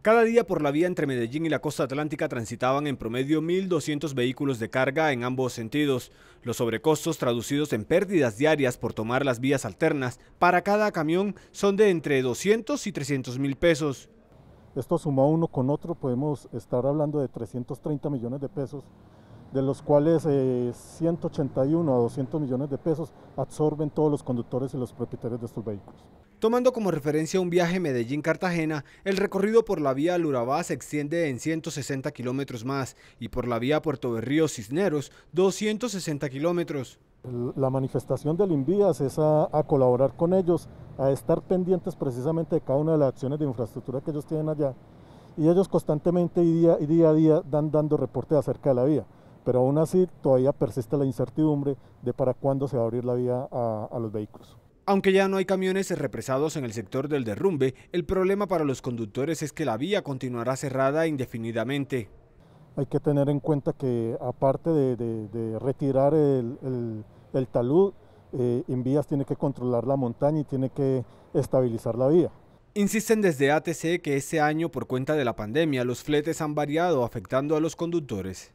Cada día por la vía entre Medellín y la costa atlántica transitaban en promedio 1.200 vehículos de carga en ambos sentidos. Los sobrecostos traducidos en pérdidas diarias por tomar las vías alternas para cada camión son de entre 200 y 300 mil pesos. Esto sumado uno con otro podemos estar hablando de 330 millones de pesos de los cuales 181 eh, a 200 millones de pesos absorben todos los conductores y los propietarios de estos vehículos. Tomando como referencia un viaje Medellín-Cartagena, el recorrido por la vía Lurabá se extiende en 160 kilómetros más y por la vía Puerto Berrío-Cisneros 260 kilómetros. La manifestación del INVIAS es a, colaborar con ellos, a estar pendientes precisamente de cada una de las acciones de infraestructura que ellos tienen allá y ellos constantemente y día, y día a día dan dando reportes acerca de la vía pero aún así todavía persiste la incertidumbre de para cuándo se va a abrir la vía a, los vehículos. Aunque ya no hay camiones represados en el sector del derrumbe, el problema para los conductores es que la vía continuará cerrada indefinidamente. Hay que tener en cuenta que aparte de, retirar el, talud, eh, Invías tiene que controlar la montaña y tiene que estabilizar la vía. Insisten desde ATC que este año, por cuenta de la pandemia, los fletes han variado afectando a los conductores.